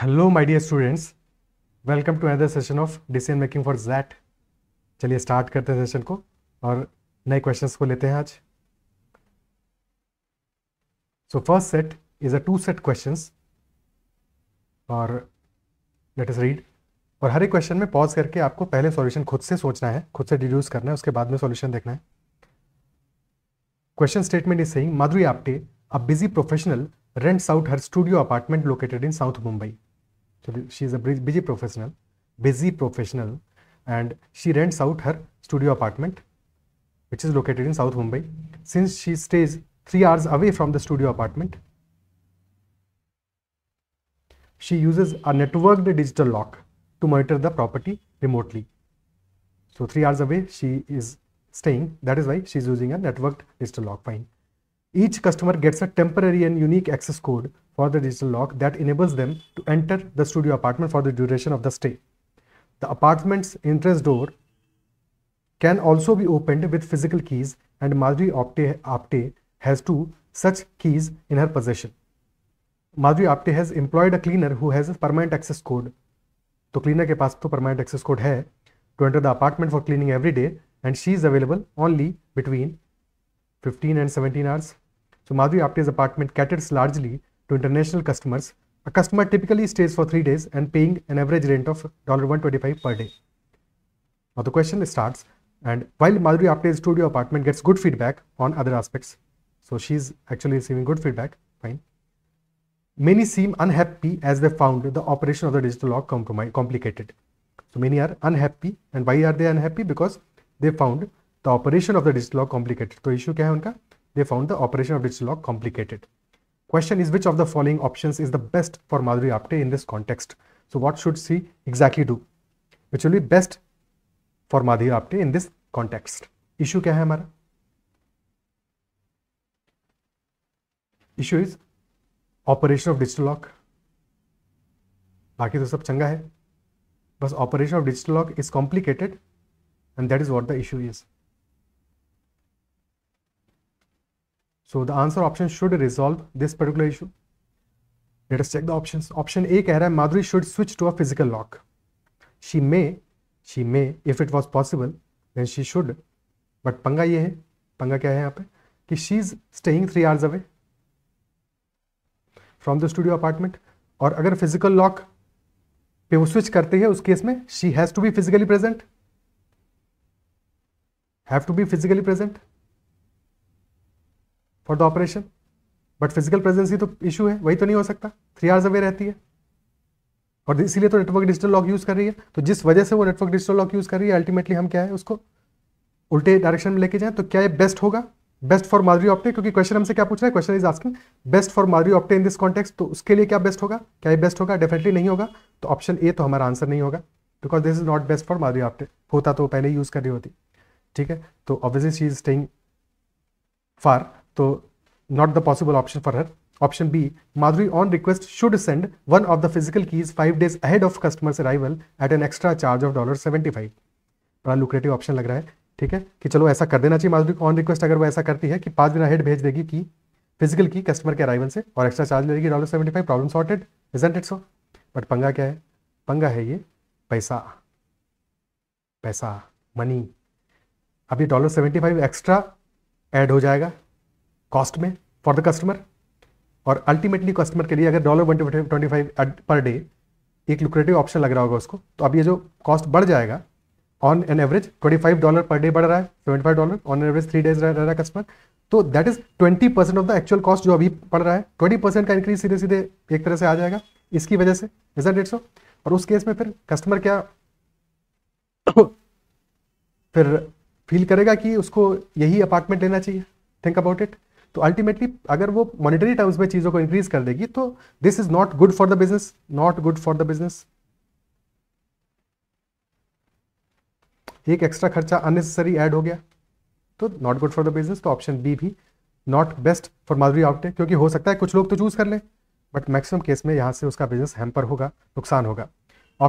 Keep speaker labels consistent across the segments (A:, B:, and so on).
A: Hello my dear students welcome to another session of decision making for XAT चलिए start करते हैं session को और नए क्वेश्चंस को लेते हैं आज so first set is a two set questions और लेट अस रीड और हर एक क्वेश्चन में पॉज करके आपको पहले सॉल्यूशन खुद से सोचना है खुद से डिड्यूस करना है उसके बाद में सॉल्यूशन देखना है क्वेश्चन स्टेटमेंट इज सही Madhuri Apte a busy professional rents out her studio apartment located in South Mumbai. So she is a busy professional, busy professional, and she rents out her studio apartment, which is located in South Mumbai. Since she stays three hours away from the studio apartment, she uses a networked digital lock to monitor the property remotely. So three hours away, she is staying. That is why she is using a networked digital lock. Fine. Each customer gets a temporary and unique access code for the digital lock that enables them to enter the studio apartment for the duration of the stay. The apartment's entrance door can also be opened with physical keys and Madhuri Apte, has two such keys in her possession. Madhuri Apte has employed a cleaner who has a permanent access code. So, cleaner के पास permanent access code code to enter the apartment for cleaning every day, and she is available only between 15 and 17 hours. So Madhuri Apte's apartment caters largely to international customers, a customer typically stays for three days and paying an average rent of $1.25 per day. Now the question starts, and while Madhuri Apte's studio apartment gets good feedback on other aspects, so she's actually receiving good feedback, fine. Many seem unhappy as they found the operation of the digital lock complicated. So many are unhappy, and why are they unhappy? Because they found the operation of the digital lock complicated. So issue kya hai unka? They found the operation of digital lock complicated. Question is which of the following options is the best for Madhuri Apte in this context? So what should she exactly do? Which will be best for Madhuri Apte in this context? Issue Issue is operation of digital lock. बाकी तो सब चंगा is बस operation of digital lock is complicated and that is what the issue So the answer option should resolve this particular issue. Let us check the options. Option A कह रहा है Madhuri should switch to a physical lock. She may, she may, if it was possible, then she should. But पंगा ये है पंगा क्या है यहाँ पे कि she is staying three hours away from the studio apartment. और अगर physical lock पे वो स्विच करते हैं उस केस में she has to be physically present have to be physically present for the operation but physical presence ही तो इशू है वही तो नहीं हो सकता थ्री आवर्स अवे रहती है और इसीलिए तो नेटवर्क डिजिटल लॉक यूज़ कर रही है तो जिस वजह से वो नेटवर्क डिजिटल लॉक यूज़ कर रही है अल्टीमेटली हम क्या है उसको उल्टे डायरेक्शन में लेके जाए तो क्या ये बेस्ट होगा बेस्ट फॉर माधुरी ऑप्टे क्योंकि क्वेश्चन हमसे क्या पूछ रहा है question is asking best for Madhuri Apte in this context तो उसके लिए क्या बेस्ट होगा क्या ये बेस्ट होगा डेफिनेटली नहीं होगा तो ऑप्शन ए तो हमारा आंसर नहीं होगा because this is not best for Madhuri Apte होता तो पहले यूज़ कर रही होती ठीक है तो obviously she is staying far the possible option for her option B Madhuri on request should send one of the physical keys five days ahead of customers arrival at an extra charge of dollar seventy five बड़ा lucrative option लग रहा है ठीक है कि चलो ऐसा कर देना चाहिए माधुरी ऑन रिक्वेस्ट अगर वो ऐसा करती है कि पाँच दिन हेड भेज देगी की फिजिकल की कस्टमर के अराइवल से और एक्स्ट्रा चार्ज लेगी dollar seventy five problem sorted isn't it so but पंगा क्या है पंगा है ये पैसा पैसा मनी अभी dollar seventy five extra add हो जाएगा कॉस्ट में फॉर द कस्टमर और अल्टीमेटली कस्टमर के लिए अगर dollar one twenty five per day एक लुक्रेटिव ऑप्शन लग रहा होगा उसको तो अब ये जो कॉस्ट बढ़ जाएगा on an average twenty five dollar per day बढ़ रहा है twenty five dollar on average three days रह रहा है कस्टमर तो that is twenty percent of the actual cost जो अभी पड़ रहा है ट्वेंटी परसेंट का इंक्रीज सीधे सीधे एक तरह से आ जाएगा इसकी वजह से रिजल्ट डेट सो और उस केस में फिर कस्टमर क्या फिर फील करेगा कि उसको यही अपार्टमेंट लेना चाहिए थिंक अबाउट इट तो अल्टीमेटली अगर वो मॉनिटरी टर्म्स में चीज़ों को इंक्रीज कर देगी तो this is not good for the business not good for the business एक एक्स्ट्रा खर्चा अननेसेसरी ऐड हो गया तो not good for the business तो ऑप्शन बी भी not best for Madhuri out क्योंकि हो सकता है कुछ लोग तो चूज कर ले बट मैक्सिमम केस में यहां से उसका बिजनेस हैम्पर होगा नुकसान होगा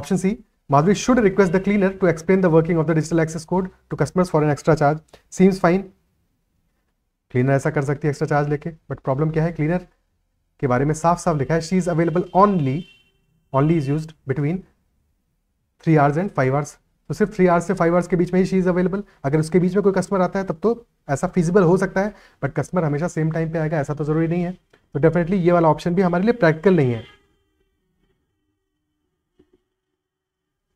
A: option C Madhuri should request the cleaner to explain the working of the digital access code to customers for an extra charge seems fine cleaner ऐसा कर सकती है एक्स्ट्रा चार्ज लेके बट प्रॉब्लम क्या है क्लीनर के बारे में साफ साफ लिखा है she is available only only is use between three hours and five hours तो सिर्फ थ्री आवर्स से फाइव आवर्स के बीच में ही शी इज़ अवेलेबल अगर उसके बीच में कोई कस्टमर आता है तब तो ऐसा फिजिबल हो सकता है बट कस्टमर हमेशा सेम टाइम पे आएगा ऐसा तो ज़रूरी नहीं है तो डेफिनेटली ये वाला ऑप्शन भी हमारे लिए प्रैक्टिकल नहीं है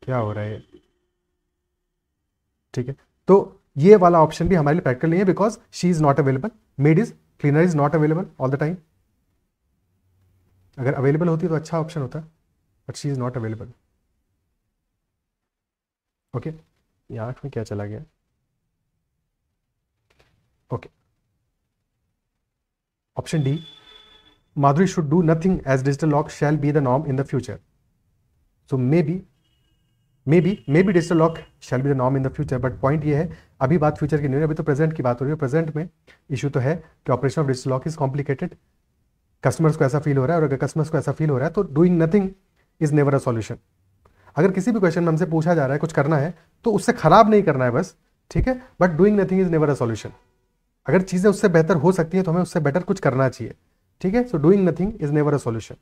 A: क्या हो रहा है ठीक है तो ये वाला ऑप्शन भी हमारे लिए प्रैक्टिकल नहीं है because she is not available maid is cleaner is not available all the time अगर अवेलेबल होती तो अच्छा ऑप्शन होता but she is not available okay आठ में क्या चला गया okay option D Madhuri should do nothing as digital lock shall be the norm in the future so maybe maybe maybe digital lock shall be the नॉम in the future but point ये है अभी बात future की नहीं है अभी तो प्रेजेंट की बात हो रही है प्रेजेंट में इशू तो है कि operation of digital lock is complicated customers को ऐसा फील हो रहा है और अगर कस्टमर्स को ऐसा फील हो रहा है तो doing nothing is never a solution अगर किसी भी क्वेश्चन में हमसे पूछा जा रहा है कुछ करना है तो उससे खराब नहीं करना है बस ठीक है but doing nothing is never a solution अगर चीज़ें उससे बेहतर हो सकती हैं तो हमें उससे बेटर कुछ करना चाहिए ठीक है so doing nothing is never a solution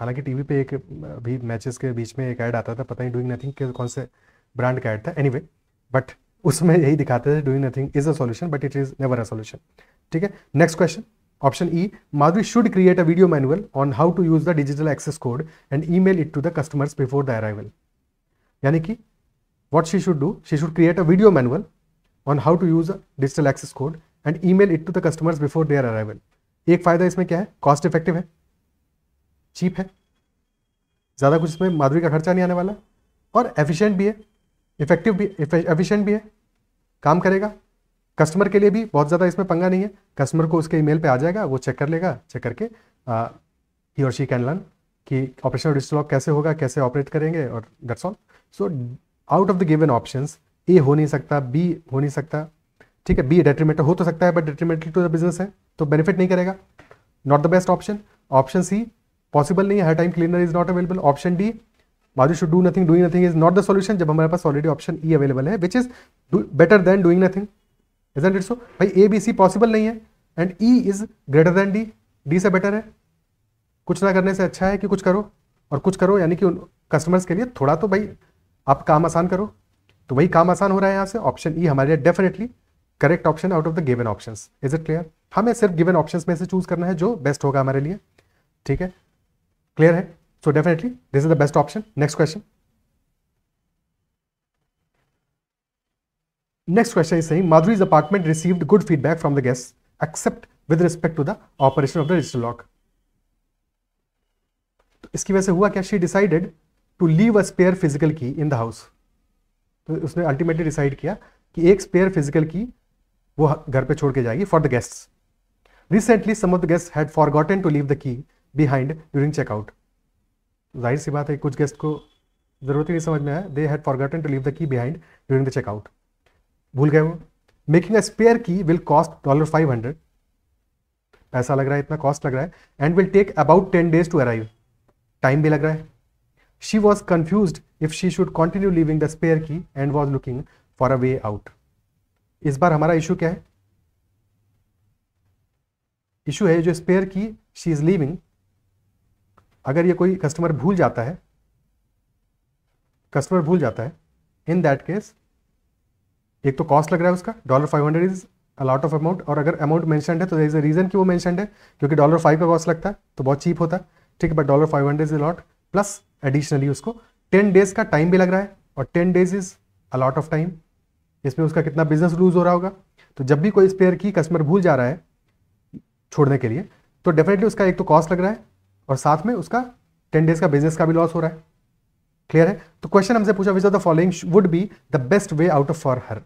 A: हालांकि टीवी पे एक भी मैचेस के बीच में एक ऐड आता था पता नहीं डूइंग नथिंग कौन से ब्रांड का ऐड था एनीवे anyway, बट उसमें यही दिखाते थे doing nothing is a solution but it is never a solution ठीक है next question option E Madhuri should create a video manual on how to use the digital access code and email it to the customers before the arrival यानी कि what she should do she should create a video manual on how to use a digital access code and email it to the customers before their arrival एक फ़ायदा इसमें क्या है cost effective है cheap है ज़्यादा कुछ इसमें माधुरी का खर्चा नहीं आने वाला और एफिशिएंट भी है इफेक्टिव भी एफिशिएंट भी है काम करेगा कस्टमर के लिए भी बहुत ज़्यादा इसमें पंगा नहीं है कस्टमर को उसके ईमेल पे आ जाएगा वो चेक कर लेगा चेक करके ही और शी कैन लर्न कि ऑपरेशनल डिस्ट्रॉक कैसे होगा कैसे ऑपरेट करेंगे और that's all so out of the given option A हो नहीं सकता बी हो नहीं सकता ठीक है बी डेट्रीमेंटल हो तो सकता है but detrimental to the business है तो बेनिफिट नहीं करेगा not the best option option C possible नहीं है हर time cleaner is not available option D माजू should do nothing doing nothing is not the solution जब हमारे पास ऑलरेडी ऑप्शन ई अवेलेबल है which is better than doing nothing isn't it so भाई A B C possible नहीं है and E is greater then D D से better है कुछ ना करने से अच्छा है कि कुछ करो और कुछ करो यानी कि कस्टमर्स के लिए थोड़ा तो भाई आप काम आसान करो तो वही काम आसान हो रहा है यहाँ से ऑप्शन ई e हमारे लिए definitely correct option out of the given option is it clear हमें सिर्फ गिवन ऑप्शन में से चूज करना है जो बेस्ट होगा हमारे लिए ठीक है क्लियर है so definitely this is the best option next question next question is Madhuri apartment apartment good feedback from the guest except with respect to the operation of the the lock तो इसकी वजह से हुआ क्या she decided to leave a spare physical key in the house तो उसने ultimately decide किया कि एक स्पेयर फिजिकल की वो घर पे छोड़ के जाएगी for the guest recently some of the guest had forgotten to leave the key behind during checkout जाहिर सी बात है कुछ गेस्ट को जरूरत ही नहीं समझ में आया they had forgotten to leave the key behind during the checkout भूल गए वो making a spare key will cost dollar five hundred पैसा लग रहा है इतना कॉस्ट लग रहा है and will take about ten days to arrive time भी लग रहा है she was confused if she should continue leaving the spare key and was looking for a way out इस बार हमारा इशू क्या है इशू है जो स्पेयर की शी इज लिविंग अगर ये कोई कस्टमर भूल जाता है कस्टमर भूल जाता है इन दैट केस एक तो कॉस्ट लग रहा है उसका dollar five hundred is a lot of amount और अगर अमाउंट मैंशनड है तो इज अ रीज़न कि वो मैंशनड है क्योंकि डॉलर फाइव का कॉस्ट लगता है तो बहुत चीप होता है ठीक है but dollar five hundred is a lot plus additionally उसको टेन डेज का टाइम भी लग रहा है और ten days is a lot of time इसमें उसका कितना बिजनेस लूज हो रहा होगा तो जब भी कोई स्पेयर की कस्टमर भूल जा रहा है छोड़ने के लिए तो डेफिनेटली उसका एक तो कॉस्ट लग रहा है और साथ में उसका टेन डेज का बिजनेस का भी लॉस हो रहा है क्लियर है तो क्वेश्चन हमसे पूछा which of the following would be the best way out of for her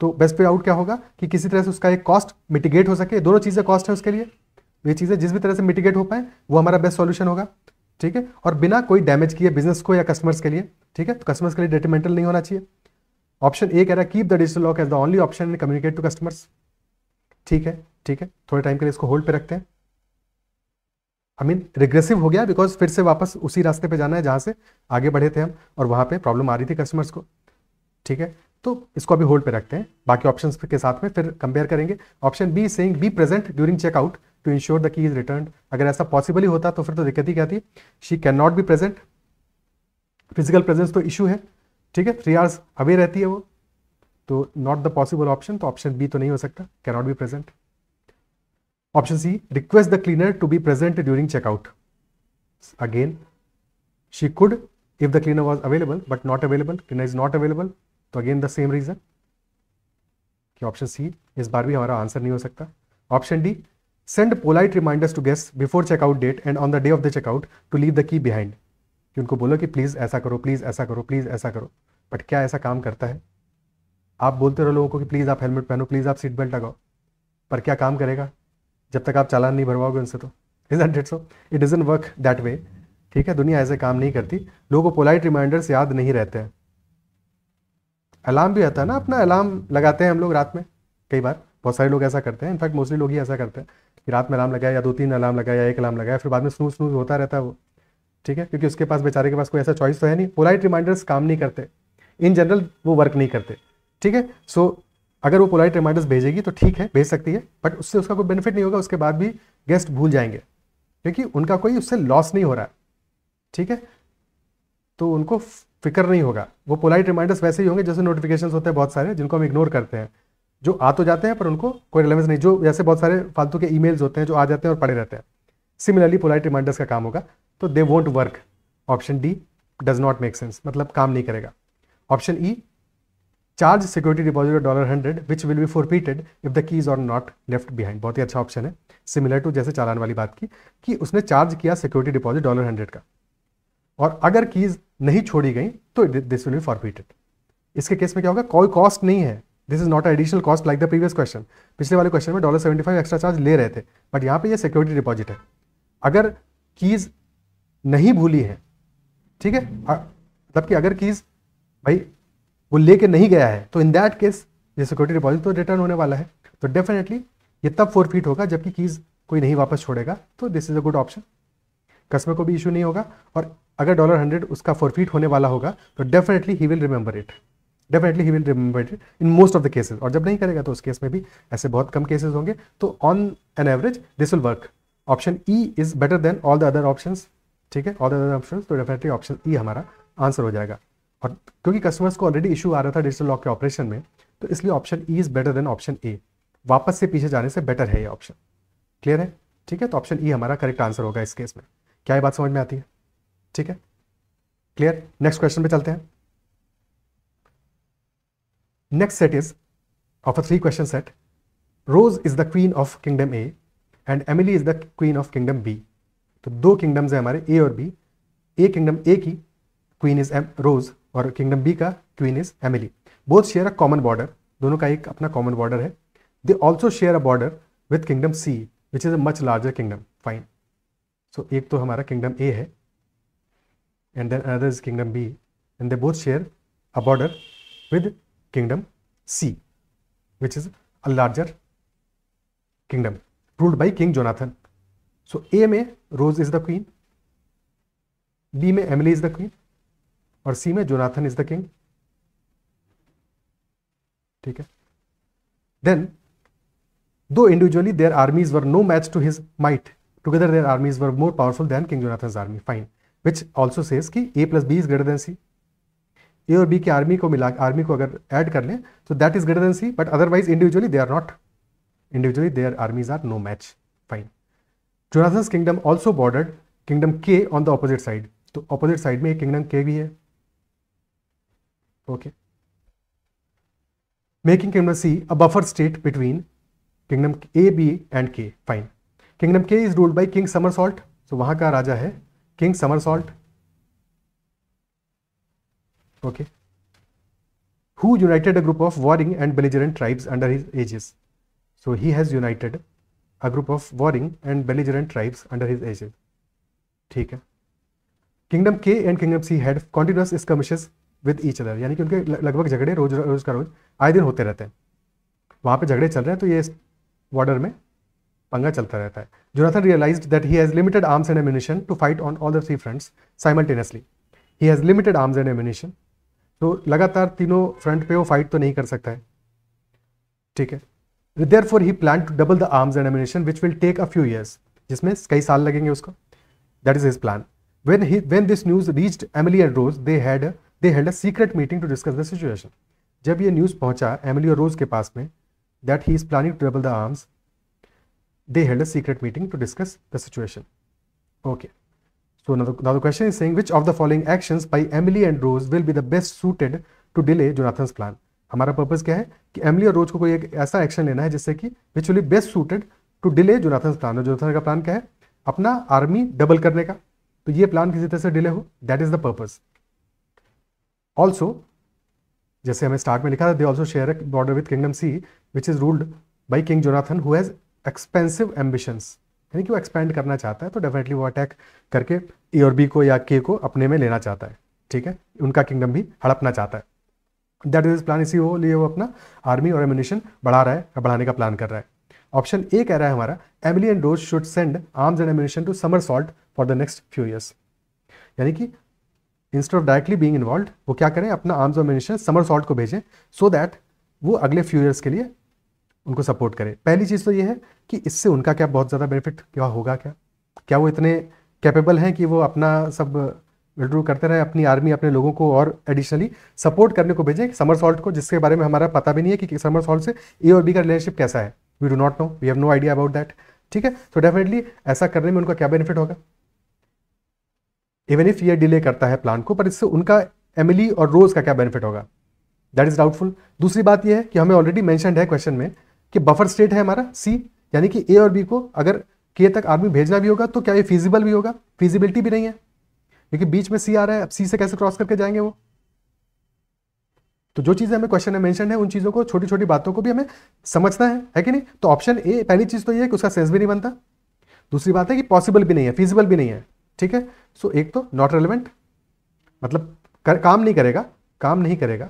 A: तो बेस्ट वे आउट क्या होगा कि किसी तरह से उसका एक कॉस्ट मिटिगेट हो सके दोनों चीज़ें कॉस्ट है उसके लिए ये चीज़ें जिस भी तरह से मिटिगेट हो पाए वो हमारा बेस्ट सॉल्यूशन होगा ठीक है और बिना कोई डैमेज किए बिजनेस को या कस्टमर्स के लिए ठीक है तो कस्टमर्स के लिए डेटिमेंटल नहीं होना चाहिए ऑप्शन ए कह रहा है keep the digital lock as the only option in communicate to customers ठीक है ठीक है थोड़े टाइम के लिए इसको होल्ड पे रखते हैं आई मीन रिग्रेसिव हो गया बिकॉज फिर से वापस उसी रास्ते पे जाना है जहाँ से आगे बढ़े थे हम और वहाँ पे प्रॉब्लम आ रही थी कस्टमर्स को ठीक है तो इसको अभी होल्ड पे रखते हैं बाकी ऑप्शन के साथ में फिर कंपेयर करेंगे option B saying B present during checkout to ensure the key is return अगर ऐसा पॉसिबल ही होता तो फिर तो दिक्कत ही क्या थी she can not be present physical presence तो इशू है ठीक है थ्री आवर्स अवे रहती है वो तो नॉट द पॉसिबल ऑप्शन तो ऑप्शन बी तो नहीं हो सकता cannot be present option C request the cleaner to be present during checkout again she could if the cleaner was available but not available cleaner is not available तो again the same reason कि option C इस बार भी हमारा answer नहीं हो सकता option D send polite reminders to guest before checkout date and on the day of the checkout to leave the key behind कि उनको बोलो कि प्लीज़ ऐसा करो प्लीज़ ऐसा करो प्लीज़ ऐसा करो बट क्या ऐसा काम करता है आप बोलते रहो लोगों को कि प्लीज़ आप हेलमेट पहनो प्लीज़ आप सीट बेल्ट लगाओ पर क्या काम करेगा जब तक आप चालान नहीं भरवाओगे उनसे तो is that it so it doesn't work that way ठीक है दुनिया ऐसे काम नहीं करती लोगों को पोलाइट रिमाइंडर्स याद नहीं रहते हैं अलार्म भी आता है ना अपना अलार्म लगाते हैं हम लोग रात में कई बार बहुत सारे लोग ऐसा करते हैं इनफैक्ट मोस्टली लोग ही ऐसा करते हैं कि रात में अलार्म लगाया या दो तीन अलार्म लगाया या एक अलार्म लगाया फिर बाद में स्नूज स्नूज होता रहता है वो ठीक है क्योंकि उसके पास बेचारे के पास कोई ऐसा चॉइस तो है नहीं पोलाइट रिमाइंडर्स काम नहीं करते इन जनरल वो वर्क नहीं करते ठीक है सो अगर वो पोलाइट रिमाइंडर्स भेजेगी तो ठीक है भेज सकती है बट उससे उसका कोई बेनिफिट नहीं होगा उसके बाद भी गेस्ट भूल जाएंगे क्योंकि उनका कोई उससे लॉस नहीं हो रहा है ठीक है तो उनको फिक्र नहीं होगा वो पोलाइट रिमाइंडर्स वैसे ही होंगे जैसे नोटिफिकेशन होते हैं बहुत सारे जिनको हम इग्नोर करते हैं जो आ तो जाते हैं पर उनको कोई रिलेवेंस नहीं जो जैसे बहुत सारे फालतू के ईमेल्स होते हैं जो आ जाते हैं और पड़े रहते हैं सिमिलरली पोलाइट रिमाइंडर्स का काम होगा तो they won't work option D does not make sense मतलब काम नहीं करेगा option E e, charge security deposit dollar hundred which will be forfeited if the keys are not left behind बहुत ही अच्छा ऑप्शन है सिमिलर टू जैसे चालान वाली बात की कि उसने चार्ज किया सिक्योरिटी डिपॉजिट डॉलर हंड्रेड का और अगर कीज नहीं छोड़ी गई तो दिस विल बी फॉरपीटेड इसके केस में क्या होगा कोई कॉस्ट नहीं है this is not additional cost like the previous question पिछले वाले क्वेश्चन में dollar seventy five extra charge ले रहे थे बट यहाँ पे ये सिक्योरिटी डिपॉजिट है अगर कीज नहीं भूली है ठीक है जबकि मतलब अगर कीज भाई वो लेके नहीं गया है तो इन दैट केस ये सिक्योरिटी डिपॉजिट तो रिटर्न होने वाला है तो डेफिनेटली ये तब फोर फीट होगा जबकि कीज़ कोई नहीं वापस छोड़ेगा तो this is a good option customer को भी इशू नहीं होगा और अगर डॉलर हंड्रेड उसका फोर फीट होने वाला होगा तो definitely he will remember it definitely he will remember it in most of the cases और जब नहीं करेगा तो उस केस में भी ऐसे बहुत कम केसेज होंगे तो on an average this will work option E is better than all the other option ठीक है ऑल द अदर ऑप्शन तो डेफिनेटली ऑप्शन ई हमारा आंसर हो जाएगा और क्योंकि कस्टमर्स को ऑलरेडी इशू आ रहा था डिजिटल लॉक के ऑपरेशन में तो इसलिए option E is better than option A वापस से पीछे जाने से बेटर है ये ऑप्शन क्लियर है ठीक है तो ऑप्शन ई e हमारा करेक्ट आंसर होगा इस केस में क्या ये बात समझ में आती है ठीक है क्लियर नेक्स्ट क्वेश्चन पे चलते हैं next set is of a three question set Rose is the queen of kingdom A and Emily is the queen of kingdom B तो दो किंगडम्स है हमारे ए और बी ए किंगडम ए की क्वीन इज एम रोज और किंगडम बी का queen is Emily both share a common border दोनों का एक अपना कॉमन बॉर्डर है they also share a border with kingdom C which is a much larger kingdom fine so एक तो हमारा किंगडम ए है and then another is kingdom B and they both share a border with kingdom C which is a larger kingdom ruled by king Jonathan so ए में Rose is the queen B में Emily is the queen और C में Jonathan is the king ठीक है then दो individually their armies were no match to his might together their armies were more powerful than king Jonathan army fine which also says A plus B is greater than C A और B की army को मिला army को अगर add कर लें तो that is greater than C but otherwise individually they are not individually their armies are no match fine Jonathan kingdom also bordered kingdom K on the opposite side तो opposite side में एक kingdom के भी है Okay. Making kingdom C a buffer state between kingdom A, B and K. Fine. Kingdom K is ruled by King Somersault. So wahan ka raja hai king somersault okay who united a group of warring and belligerent tribes under his aegis so he has united a group of warring and belligerent tribes under his aegis theek hai kingdom k and kingdom c had continuous skirmishes with each other यानी कि उनके लगभग झगड़े रोज रोज का रोज आए दिन होते रहते हैं वहाँ पे झगड़े चल रहे हैं तो ये बॉर्डर में पंगा चलता रहता है Jonathan realize that he has limited arms and ammunition to fight on all the three fronts simultaneously he has limited arms and ammunition तो लगातार तीनों फ्रंट पे वो फाइट तो नहीं कर सकता है ठीक है therefore he plan to double the arms and ammunition which will take a few years जिसमें कई साल लगेंगे उसको that is his plan when he when this news reached Emily and Rose they had they held a secret meeting to discuss the situation जब ये news पहुंचा Emily और रोज के पास में that he is planning to double the arms they held a secret meeting to discuss the situation okay so now the question is saying which of the following actions by Emily and Rose will be the best suited to delay Jonathan plan हमारा purpose क्या है कि Emily और रोज को कोई एक ऐसा action लेना है जिससे कि which will best suited to delay Jonathan plan और जोनाथन का प्लान क्या है अपना आर्मी डबल करने का तो ये प्लान किसी तरह से डिले हो that is the purpose also जैसे हमें स्टार्ट में लिखा था they also share border with kingdom C which is ruled by king Jonathan who has expensive ambitions यानी कि वो एक्सपेंड करना चाहता है तो डेफिनेटली वो अटैक करके ए और बी को या के को अपने में लेना चाहता है ठीक है उनका किंगडम भी हड़पना चाहता है दैट इज प्लान इसी वो लिए वो अपना आर्मी और एम्यूनेशन बढ़ा रहा है बढ़ाने का प्लान कर रहा है ऑप्शन ए कह रहा है हमारा Emily and those should send arms and ammunition to Summer Salt for the next few years यानी कि instead of directly being involve वो क्या करें अपना आर्म्स और मिनिस्टर समर सॉल्ट को भेजें सो so दैट वो अगले फ्यू ईयर्स के लिए उनको सपोर्ट करें पहली चीज़ तो ये है कि इससे उनका क्या बहुत ज़्यादा बेनिफिट क्या होगा क्या क्या वो इतने कैपेबल हैं कि वो अपना सब विड्रू करते रहे अपनी आर्मी अपने लोगों को और एडिशनली सपोर्ट करने को भेजें समर सॉल्ट को जिसके बारे में हमारा पता भी नहीं है कि समर सॉल्ट से ए और बी का रिलेशनशिप कैसा है we do not know we have no idea about that ठीक है तो डेफिनेटली ऐसा करने में उनका क्या बेनिफिट होगा इवन इफ ये डिले करता है प्लान को पर इससे उनका एमिली और रोज का क्या बेनिफिट होगा दैट इज डाउटफुल दूसरी बात यह है कि हमें ऑलरेडी मैंशन है क्वेश्चन में कि बफर स्टेट है हमारा सी यानी कि ए और बी को अगर के तक आर्मी भेजना भी होगा तो क्या ये फिजिबल भी होगा फिजिबिलिटी भी नहीं है क्योंकि बीच में सी आ रहा है अब सी से कैसे क्रॉस करके जाएंगे वो तो जो चीज़ें हमें क्वेश्चन में मेंशन है उन चीज़ों को छोटी छोटी बातों को भी हमें समझना है है कि नहीं तो ऑप्शन ए पहली चीज़ तो ये है कि उसका सेंस भी नहीं बनता दूसरी बात है कि पॉसिबल भी नहीं है फिजिबल भी नहीं है ठीक है सो एक तो नॉट रेलिवेंट मतलब कर, काम नहीं करेगा काम नहीं करेगा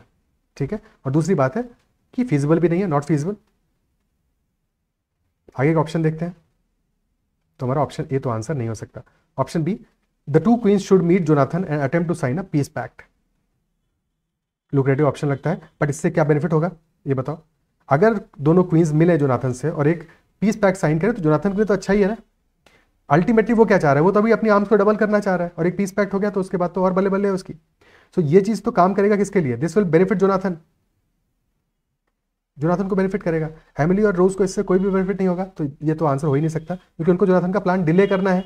A: ठीक है और दूसरी बात है कि फीजिबल भी नहीं है नॉट फीजिबल आगे का ऑप्शन देखते हैं तो हमारा ऑप्शन ए तो आंसर नहीं हो सकता option B the two queens should meet Jonathan and attempt to sign a peace pact lucrative option लगता है बट इससे क्या बेनिफिट होगा ये बताओ अगर दोनों क्वींस मिले जोनाथन से और एक पीस पैक साइन करे तो जोनाथन के लिए तो अच्छा ही है ना अल्टीमेटली वो क्या चाह रहा है वो तो अभी अपनी आर्म्स को डबल करना चाह रहा है और एक पीस पैक्ट हो गया तो उसके बाद तो और बल्ले बल्ले उसकी सो so, ये चीज़ तो काम करेगा किसके लिए this will benefit Jonathan Jonathan को बेनिफिट करेगा हैमिली और रोज को इससे कोई भी बेनिफिट नहीं होगा तो ये तो आंसर हो ही नहीं सकता क्योंकि उनको जोनाथन का प्लान डिले करना है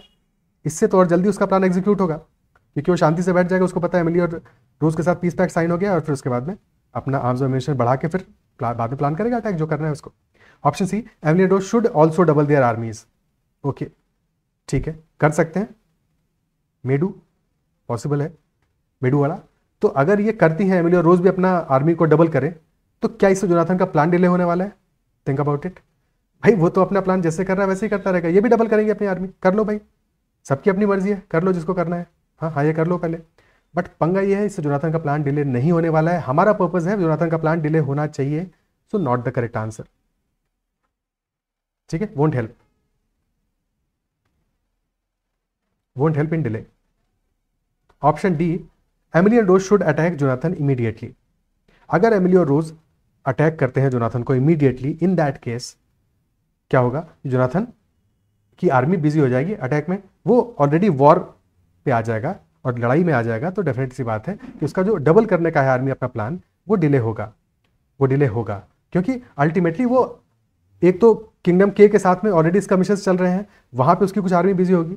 A: इससे तो और जल्दी उसका प्लान एग्जीक्यूट होगा क्योंकि वो शांति से बैठ जाएगा उसको पता है एमिली और रोज के साथ पीस पैक साइन हो गया और फिर उसके बाद में अपना आर्म्स एमिनेशन बढ़ा के फिर बाद में प्लान करेगा अटैक जो करना है उसको option C Emily Rose should also double their armies okay ठीक है कर सकते हैं मेडू पॉसिबल है मेडू वाला तो अगर ये करती एमिली और रोज भी अपना आर्मी को डबल करें तो क्या इससे जोनाथन का प्लान डिले होने वाला है थिंक अबाउट इट भाई वो तो अपना प्लान जैसे कर रहा है वैसे ही करता रहेगा ये भी डबल करेंगे अपनी आर्मी कर लो भाई सबकी अपनी मर्जी है कर लो जिसको करना है हाँ हाँ ये कर लो पहले बट पंगा ये है इससे जोनाथन का प्लान डिले नहीं होने वाला है हमारा पर्पज है जोनाथन का प्लान डिले होना चाहिए so not the correct answer ठीक है won't help won't help in delay. Option D, Emily and Rose should attack Jonathan immediately अगर एमिलियो रोज अटैक करते हैं जोनाथन को इमीडिएटली इन दैट केस क्या होगा जोनाथन की आर्मी बिजी हो जाएगी अटैक में वो ऑलरेडी वॉर पे आ जाएगा और लड़ाई में आ जाएगा तो डेफिनेट सी बात है कि उसका जो डबल करने का है आर्मी अपना प्लान वो डिले होगा वो डिले होगा क्योंकि अल्टीमेटली वो एक तो किंगडम के के साथ में ऑलरेडी इसका मिशन चल रहे हैं वहां पे उसकी कुछ आर्मी बिजी होगी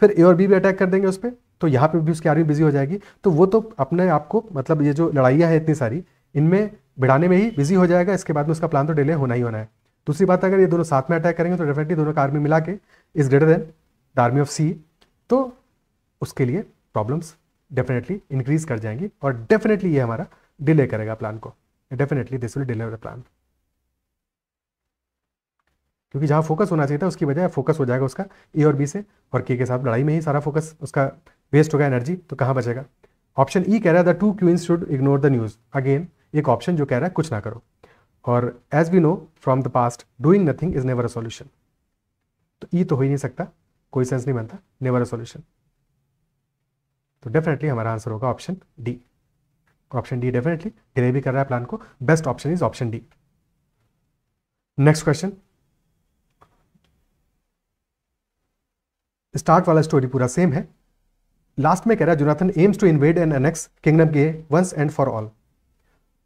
A: फिर ए और बी भी अटैक कर देंगे उस पर तो यहाँ पे भी उसकी आर्मी बिजी हो जाएगी तो वो तो अपने आप को मतलब ये जो लड़ाइयाँ हैं इतनी सारी इनमें बिड़ाने में ही बिजी हो जाएगा इसके बाद में उसका प्लान तो डिले होना ही होना है दूसरी बात अगर ये दोनों साथ में अटैक करेंगे तो डेफिनेटली दोनों का आर्मी मिला के is greater than the army of C तो उसके लिए प्रॉब्लम्स डेफिनेटली इंक्रीज कर जाएंगी और डेफिनेटली ये हमारा डिले करेगा प्लान को definitely this will delay the plan क्योंकि जहाँ फोकस होना चाहिए था उसकी बजाय फोकस हो जाएगा उसका ए और बी से और के के साथ लड़ाई में ही सारा फोकस उसका वेस्ट होगा एनर्जी तो कहाँ बचेगा ऑप्शन ई e कह रहा है the two queens should ignore the news again एक ऑप्शन जो कह रहा है कुछ ना करो और as we know from the past doing nothing is never a solution तो ई e तो हो ही नहीं सकता कोई सेंस नहीं बनता नेवर अ सोल्यूशन तो डेफिनेटली हमारा आंसर होगा option D option D definitely delay भी कर रहा है प्लान को best option is option D next question start वाला स्टोरी पूरा सेम है लास्ट में कह रहा है Jonathan aims to invade and annex kingdom K once and for all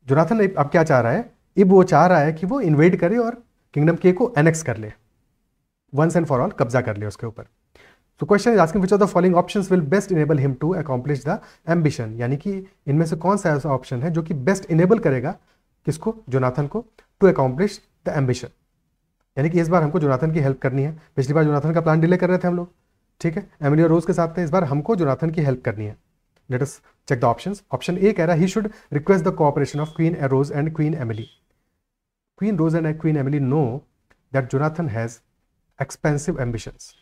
A: Jonathan अब क्या चाह रहा है इब वो चाह रहा है कि वो इन्वेड करे और किंगडम के को एनेक्स कर ले वंस एंड फॉर ऑल कब्जा कर ले उसके ऊपर तो question is asking which of the following options will best enable him to accomplish the ambition यानी कि इनमें से कौन सा ऐसा ऑप्शन है जो कि बेस्ट इनेबल करेगा किसको जोनाथन को टू अकॉम्प्लिश द एम्बिशन यानी कि इस बार हमको जोनाथन की हेल्प करनी है पिछली बार जोनाथन का प्लान डिले कर रहे थे हम लोग ठीक है एमिली और रोज के साथ में इस बार हमको जोनाथन की हेल्प करनी है let us check the options option A कह रहा है he should request the cooperation of queen A Rose and queen Emily queen Rose and queen Emily know that Jonathan has expensive ambitions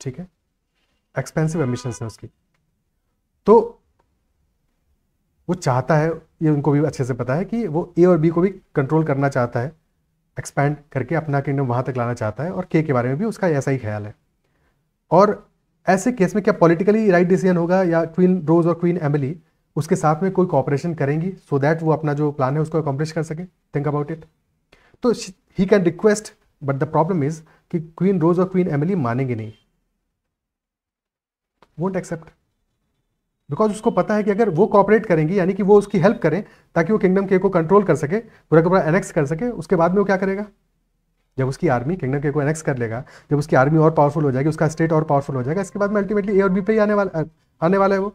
A: ठीक है expensive ambitions है उसकी तो वो चाहता है ये उनको भी अच्छे से पता है कि वो ए और बी को भी कंट्रोल करना चाहता है एक्सपैंड करके अपना किंगडम वहाँ तक लाना चाहता है और के के बारे में भी उसका ऐसा ही ख्याल है और ऐसे केस में क्या पॉलिटिकली राइट डिसीजन होगा या क्वीन रोज और क्वीन एमिली उसके साथ में कोई कॉपरेशन करेंगी सो so दैट वो अपना जो प्लान है उसको अकॉम्प्लिश कर सके थिंक अबाउट इट तो he can request but the problem is कि क्वीन रोज और क्वीन एमिली मानेंगे नहीं वोंट एक्सेप्ट बिकॉज उसको पता है कि अगर वो कॉपरेट करेंगी यानी कि वो उसकी हेल्प करें ताकि वो किंगडम के को कंट्रोल कर सके पूरा का पूरा एनेक्स कर सके उसके बाद में वो क्या करेगा जब उसकी आर्मी किंगडम के को एनेक्स कर लेगा जब उसकी आर्मी और पावरफुल हो जाएगी उसका स्टेट और पावरफुल हो जाएगा इसके बाद में अल्टीमेटली ए और बी पे ही आने वाला आने वाला है वो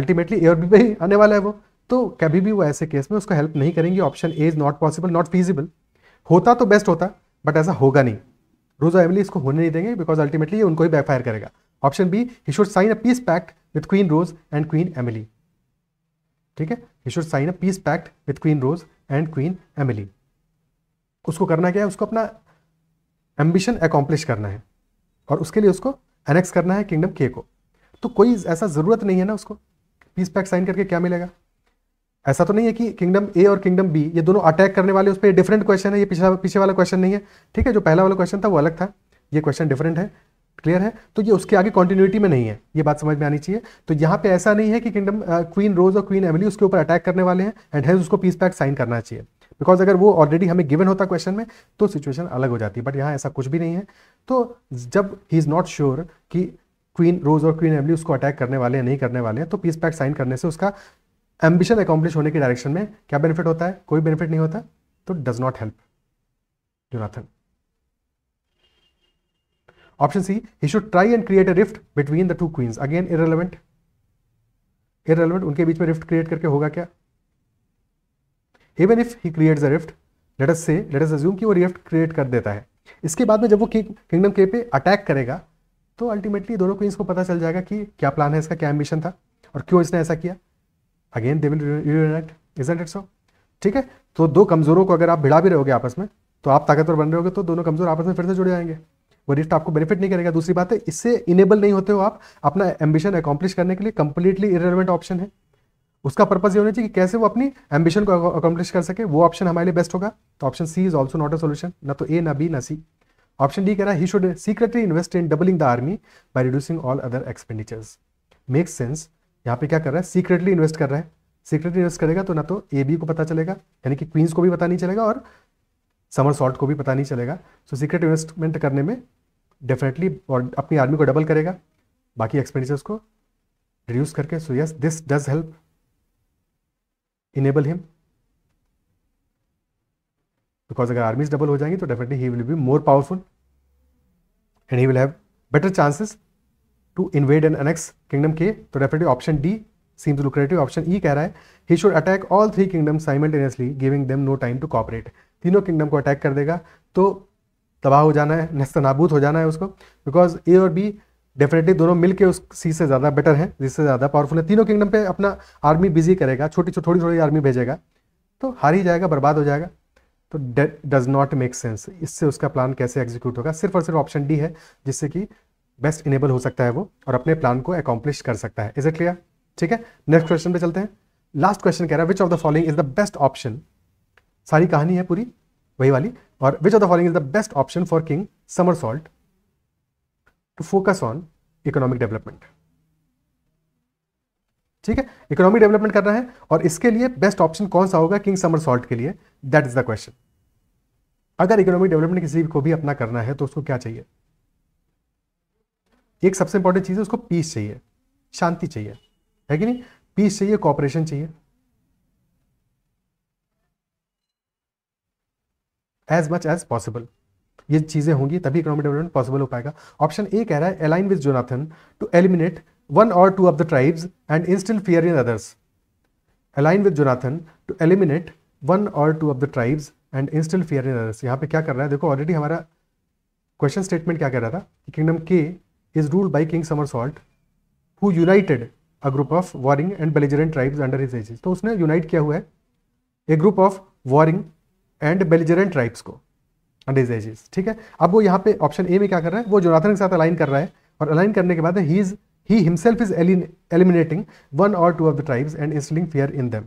A: अल्टीमेटली ए और बी पे ही आने वाला है वो तो कभी भी वो ऐसे केस में उसको हेल्प नहीं करेंगी option A is not possible not feasible होता तो बेस्ट होता बट ऐसा होगा नहीं रोजा एवली इसको होने नहीं देंगे बिकॉज अल्टीमेटली ये उनको ही बैकफायर करेगा option B he should sign a peace pact with queen Rose and queen Emily ठीक है he should sign a peace pact with queen Rose and queen Emily उसको करना क्या है उसको अपना एम्बिशन अकॉम्प्लिश करना है और उसके लिए उसको एनेक्स करना है किंगडम के को तो कोई ऐसा ज़रूरत नहीं है ना उसको पीस पैक साइन करके क्या मिलेगा ऐसा तो नहीं है कि किंगडम ए और किंगडम बी ये दोनों अटैक करने वाले उस पर डिफरेंट क्वेश्चन है ये पीछे पीछे वाला क्वेश्चन नहीं है ठीक है जो पहला वाला क्वेश्चन था वो अलग था ये क्वेश्चन डिफरेंट है क्लियर है तो ये उसके आगे कॉन्टिन्यूटी में नहीं है ये बात समझ में आनी चाहिए तो यहाँ पे ऐसा नहीं है कि किंगडम क्वीन रोज और क्वीन एमिली उसके ऊपर अटैक करने वाले हैं एंड हेज उसको पीस पैक साइन करना चाहिए बिकॉज अगर वो ऑलरेडी हमें गिवन होता क्वेश्चन में तो सिचुएशन अलग हो जाती है बट यहाँ ऐसा कुछ भी नहीं है तो जब ही इज़ नॉट श्योर कि क्वीन रोज और क्वीन एमली उसको अटैक करने वाले हैं नहीं करने वाले हैं तो पीस पैक साइन करने से उसका एम्बिशन अकॉम्प्लिश होने के डायरेक्शन में क्या बेनिफिट होता है कोई बेनिफिट नहीं होता तो does not help Jonathan Option C, he should try and create a rift between the two queens. Again, irrelevant. Irrelevant, उनके बीच में रिफ्ट क्रिएट करके होगा क्या even if he creates a rift let us से let us assume कि वो rift create कर देता है इसके बाद में जब वो किंगडम के पे अटैक करेगा तो अल्टीमेटली दोनों क्वींस को पता चल जाएगा कि क्या प्लान है इसका क्या एम्बिशन था और क्यों इसने ऐसा किया again they will react against it so ठीक है तो दो कमज़ोरों को अगर आप भिड़ा भी रहोगे आपस में तो आप ताकतवर बन रहे हो तो दोनों कमज़ोर आपस में फिर से जुड़ जाएंगे वरिष्ठ आपको बेनिफिट नहीं करेगा दूसरी बात है इससे इनेबल नहीं होते हो आप अपना एम्बिशन अकॉम्प्लिश करने के लिए कंप्लीटली इरेलीवेंट ऑप्शन है उसका पर्पज ये होना चाहिए कि कैसे वो अपनी एम्बिशन को अकॉम्प्लिश कर सके वो ऑप्शन हमारे लिए बेस्ट होगा तो option C is also not a solution ना तो ए ना बी ना सी ऑप्शन डी कह रहा है he should secretly invest in doubling the army by reducing all other expenditures make sense यहाँ पे क्या कर रहा है सीक्रेटली इन्वेस्ट कर रहा है सीक्रेटली इन्वेस्ट करेगा तो ना तो ए बी को पता चलेगा यानी कि क्वींस को भी पता नहीं चलेगा और समर सॉल्ट को भी पता नहीं चलेगा सो सीक्रेट इन्वेस्टमेंट करने में डेफिनेटली और अपनी आर्मी को डबल करेगा बाकी एक्सपेंडिचर्स को रिड्यूस करके so yes this does help enable him because अगर आर्मीज डबल हो जाएंगी तो definitely he will be more powerful and he will have better chances to invade and annex kingdom के तो definitely option D seems lucrative option E कह रहा है he should attack all three kingdom simultaneously giving them no time to cooperate तीनों kingdom को attack कर देगा तो तबाह हो जाना है नस्त नाबूद हो जाना है उसको बिकॉज ए और बी डेफिनेटली दोनों मिलके उस सी से ज़्यादा बेटर है जिससे ज़्यादा पावरफुल है तीनों किंगडम पे अपना आर्मी बिजी करेगा छोटी छोटी थोड़ी थोड़ी आर्मी भेजेगा तो हार ही जाएगा बर्बाद हो जाएगा तो that does not make sense इससे उसका प्लान कैसे एग्जीक्यूट होगा सिर्फ और सिर्फ ऑप्शन डी है जिससे कि बेस्ट इनेबल हो सकता है वो और अपने प्लान को अकॉम्प्लिश कर सकता है इज इट क्लियर ठीक है नेक्स्ट क्वेश्चन पे चलते हैं लास्ट क्वेश्चन कह रहा है which of the following is the best option सारी कहानी है पूरी वही वाली और which of the following is the best option for king Summer Salt to focus on economic development ठीक है इकोनॉमिक डेवलपमेंट करना है और इसके लिए बेस्ट ऑप्शन कौन सा होगा किंग समर सॉल्ट के लिए दैट इज द क्वेश्चन अगर इकोनॉमिक डेवलपमेंट किसी को भी अपना करना है तो उसको क्या चाहिए एक सबसे इंपॉर्टेंट चीज है उसको पीस चाहिए शांति चाहिए है कि नहीं पीस चाहिए कॉपरेशन चाहिए एज मच एज पॉसिबल ये चीज़ें होंगी तभी इकोनॉमिक डेवलपमेंट पॉसिबल हो पाएगा ऑप्शन ए कह रहा है align with Jonathan to eliminate one or two of the tribes and instill fear in others align with Jonathan to eliminate one or two of the tribes and instill fear in others यहां पे क्या कर रहा है देखो already हमारा question statement क्या कह रहा था kingdom K is ruled by king Summer Salt who united a group of warring and belligerent tribes under his aegis तो उसने यूनाइट किया हुआ है a group of warring and belligerent tribes को अंडर हिज एजेस ठीक है अब वो यहाँ पे ऑप्शन ए में क्या कर रहा है वो जोनाथन के साथ अलाइन कर रहा है और अलाइन करने के बाद he is he himself is eliminating one or two of the tribes and instilling fear in them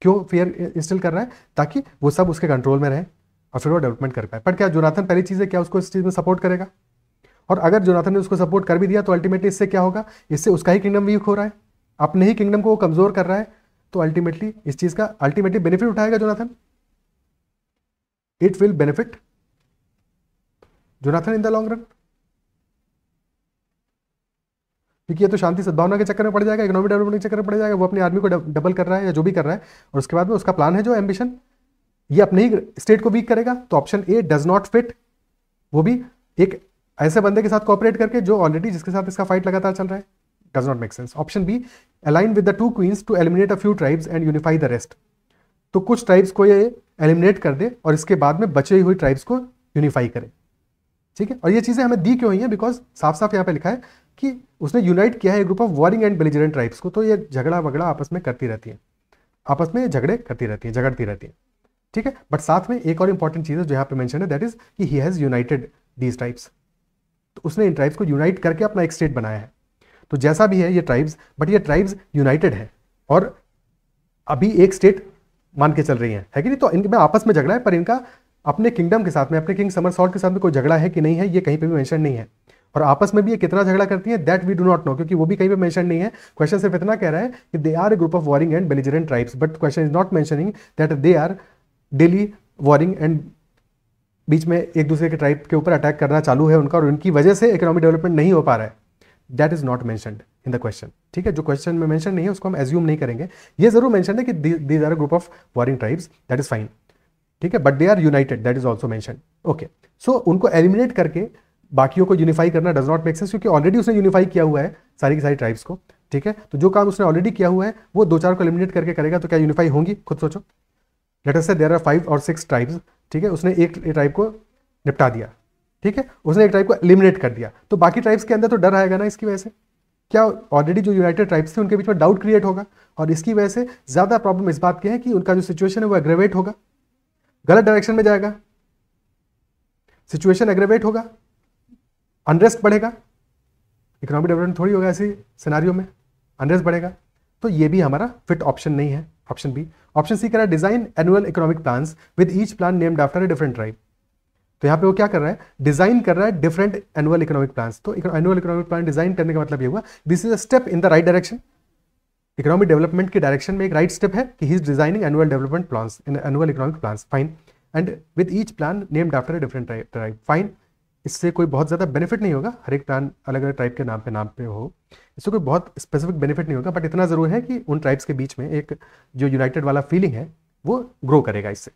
A: क्यों फेयर इंस्टिल कर रहा है ताकि वो सब उसके कंट्रोल में रहें और फिर वो डेवलपमेंट कर पाए पर क्या जोनाथन पहली चीज़ है क्या उसको इस चीज़ में सपोर्ट करेगा और अगर जोनाथन ने उसको सपोर्ट कर भी दिया तो अल्टीमेटली इससे क्या होगा इससे उसका ही किंगडम वीक हो रहा है अपने ही किंगडम को वो कमजोर कर रहा है तो अल्टीमेटली इस चीज का अल्टीमेटली बेनिफिट उठाएगा Jonathan it will benefit Jonathan in the long run क्योंकि ये तो शांति सद्भावना के चक्कर में पड़ जाएगा इकोनॉमिक डेवलपमेंट के चक्कर में पड़ जाएगा वो अपनी आर्मी को डबल कर रहा है या जो भी कर रहा है और उसके बाद में उसका प्लान है जो एम्बिशन ये अपने ही स्टेट को वीक करेगा तो option A does not fit वो भी एक ऐसे बंदे के साथ कॉपरेट करके जो ऑलरेडी जिसके साथ इसका फाइट लगातार चल रहा है does not make sense option B align with the two queens to eliminate a few tribes and unify the rest तो कुछ ट्राइब्स को ये एलिमिनेट कर दे और इसके बाद में बचे हुई ट्राइब्स को यूनिफाई करे ठीक है और ये चीज़ें हमें दी क्यों हुई है बिकॉज साफ साफ यहाँ पे लिखा है कि उसने यूनाइट किया है group of warring and belligerent tribes को तो ये झगड़ा वगड़ा आपस में करती रहती है आपस में झगड़े करती रहती है झगड़ती रहती है ठीक है बट साथ में एक और इंपॉर्टेंट चीज़ है जो यहाँ पे मैंशन है दैट इज कि he has united these types तो उसने इन ट्राइब्स को यूनाइट करके अपना एक स्टेट बनाया है तो जैसा भी है ये ट्राइब्स बट ये ट्राइब्स यूनाइटेड है और अभी एक स्टेट मान के चल रही है, है कि नहीं तो में आपस में झगड़ा है पर इनका अपने किंगडम के साथ में अपने किंग समर सॉल्ट के साथ में कोई झगड़ा है कि नहीं है ये कहीं पर भी मैंशन नहीं है और आपस में भी ये कितना झगड़ा करती है that we do not know क्योंकि वो भी कहीं पे मेंशन नहीं है क्वेश्चन सिर्फ इतना कह रहा है कि they are a group of warring and belligerent tribes but question is not mentioning that they are daily warring and बीच में एक दूसरे के ट्राइब के ऊपर अटैक करना चालू है उनका और उनकी वजह से इकोनॉमिक डेवलपमेंट नहीं हो पा रहा है that is not mentioned in the question ठीक है जो क्वेश्चन में मैंशन नहीं है उसको हम एज्यूम नहीं करेंगे ये जरूर मैंशन है कि these are a group of warring tribes that is fine ठीक है but they are united that is also mention okay so उनको एलिमिनेट करके बाकियों को यूनिफाई करना डज नॉट मेक सेंस क्योंकि ऑलरेडी उसने यूनिफाई किया हुआ है सारी की सारी ट्राइब्स को ठीक है तो जो काम उसने ऑलरेडी किया हुआ है वो दो चार को एलिमिनेट करके करेगा तो क्या यूनिफाई होंगी खुद सोचो लेटर से देर आर फाइव और सिक्स ट्राइब्स ठीक है उसने एक ट्राइब को निपटा दिया ठीक है उसने एक ट्राइब को एलिमिनेट कर दिया तो बाकी ट्राइब्स के अंदर तो डर आएगा ना इसकी वजह से क्या ऑलरेडी जो यूनाइटेड ट्राइब्स थे उनके बीच में डाउट क्रिएट होगा और इसकी वजह से ज़्यादा प्रॉब्लम इस बात की है कि उनका जो सिचुएशन है वो एग्रेवेट होगा गलत डायरेक्शन में जाएगा सिचुएशन एग्रेवेट होगा अनरेस्ट बढ़ेगा इकोनॉमिक डेवलपमेंट थोड़ी होगा ऐसी सिनारियों में अनरेस्ट बढ़ेगा तो ये भी हमारा फिट ऑप्शन नहीं है ऑप्शन बी ऑप्शन सी कर रहा है design annual economic plan with each plan named after a different tribe तो यहां पे वो क्या कर रहा है डिजाइन कर रहा है डिफरेंट एनुअल इकोनॉमिक प्लान तो एनुअल इकोनॉमिक प्लान डिजाइन करने का मतलब ये हुआ this is a step in the right direction economic development के डायरेक्शन में एक राइट स्टेप है कि he is designing annual development plan in annual economic plan fine and with each plan named after a different tribe fine इससे कोई बहुत ज़्यादा benefit नहीं होगा हर एक ब्रांड अलग अलग ट्राइब के नाम पे नाम पे हो इससे कोई बहुत स्पेसिफिक बेनिफिट नहीं होगा बट इतना ज़रूर है कि उन ट्राइब्स के बीच में एक जो यूनाइटेड वाला फीलिंग है वो ग्रो करेगा इससे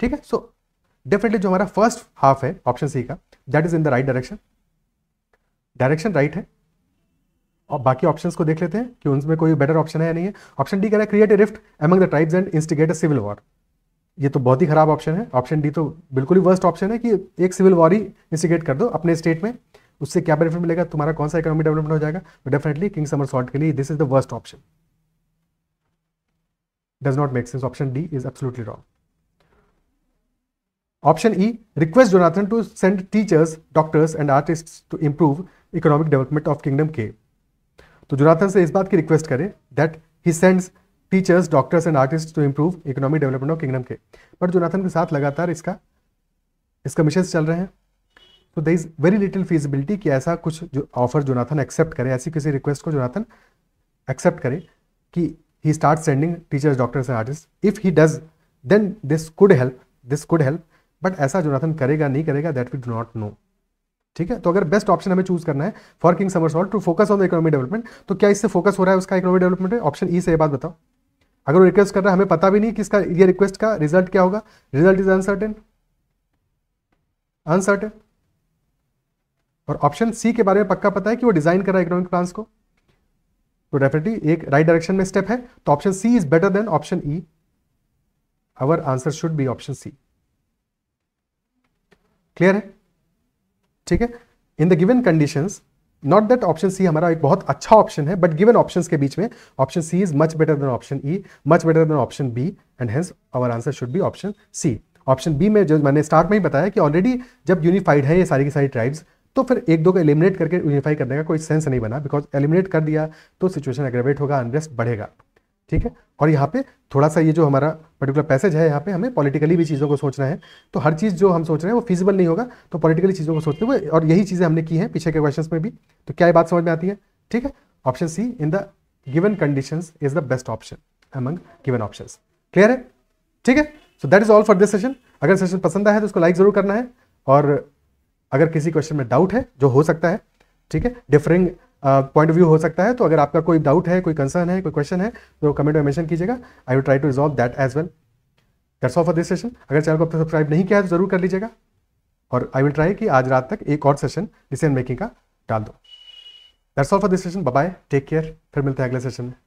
A: ठीक है सो डेफिनेटली जो हमारा फर्स्ट हाफ है ऑप्शन सी का that is in the right direction direction right है और बाकी ऑप्शन को देख लेते हैं कि उनमें कोई बेटर ऑप्शन है या नहीं है ऑप्शन डी कह रहा है create a rift among the tribes and instigate a civil war ये तो बहुत ही खराब ऑप्शन है ऑप्शन डी तो बिल्कुल ही वर्स्ट ऑप्शन है कि एक सिविल वॉर ही इंस्टिगेट कर दो अपने स्टेट में उससे क्या बेनिफिट मिलेगा तुम्हारा कौन सा इकोनॉमिक डेवलपमेंट हो जाएगा तो डेफिनेटली किंग समर सॉल्ट के लिए this is the worst option does not make sense option D is absolutely wrong option E request Jonathan to send teachers doctors and artist to improve economic development of kingdom के तो Jonathan से इस बात की request करें that he sends teachers doctors and artist to improve economic development of kingdom के but Jonathan के साथ लगातार इसका इसका मिशन चल रहे हैं तो there is very little feasibility कि ऐसा कुछ जो ऑफर जोनाथन एक्सेप्ट करे ऐसी किसी रिक्वेस्ट को जोनाथन एक्सेप्ट करे कि he start sending teachers doctors and artist if he does then this could help this could help but ऐसा जोनाथन करेगा नहीं करेगा that we do not know ठीक है तो अगर बेस्ट ऑप्शन हमें चूज करना है for King Summers to focus on the economy development तो क्या इससे फोकस हो रहा है उसका इकोनॉमी डेवलपमेंट ऑप्शन ई से ये बात बताओ अगर वो रिक्वेस्ट कर रहा है हमें पता भी नहीं किसका ये रिक्वेस्ट का रिजल्ट क्या होगा रिजल्ट इज अनसर्टेन अनसर्टेन और ऑप्शन सी के बारे में पक्का पता है कि वो डिजाइन कर रहा है इकोनॉमिक प्लांस को तो डेफिनेटली एक राइट डायरेक्शन में स्टेप है तो option C is better than option E our answer should be option C clear है ठीक है in the given conditions not that option C हमारा एक बहुत अच्छा ऑप्शन है बट गिवन ऑप्शन के बीच में option C is much better than option E much better than option B and hence our answer should be option C option B में जो मैंने स्टार्ट में ही बताया कि ऑलरेडी जब यूनिफाइड है ये सारी की सारी ट्राइब्स तो फिर एक दो को एलिमिनेट करके यूनिफाई करने का कोई सेंस नहीं बना बिकॉज एलिमिनेट कर दिया तो सिचुएशन एग्रेवेट होगा अनरेस्ट बढ़ेगा ठीक है और यहाँ पे थोड़ा सा ये जो हमारा पर्टिकुलर पैसेज है यहाँ पे हमें पॉलिटिकली भी चीज़ों को सोचना है तो हर चीज़ जो हम सोच रहे हैं वो फिजिबल नहीं होगा तो पॉलिटिकली चीज़ों को सोचते हुए और यही चीज़ें हमने की हैं पीछे के क्वेश्चन में भी तो क्या ये बात समझ में आती है ठीक है option C in the given condition is the best option among given option clear है ठीक है so that is all for this session अगर सेशन पसंद आया है तो उसको लाइक ज़रूर करना है और अगर किसी क्वेश्चन में डाउट है जो हो सकता है ठीक है डिफरिंग पॉइंट ऑफ व्यू हो सकता है तो अगर आपका कोई डाउट है कोई कंसर्न है कोई क्वेश्चन है तो कमेंट में मैंशन कीजिएगा I will try to resolve that as well that's all for this session अगर चैनल को अब तक सब्सक्राइब नहीं किया है तो जरूर कर लीजिएगा और आई विल ट्राई कि आज रात तक एक और सेशन डिसीजन मेकिंग का डाल दो that's all for this session bye take care फिर मिलते हैं अगले सेशन में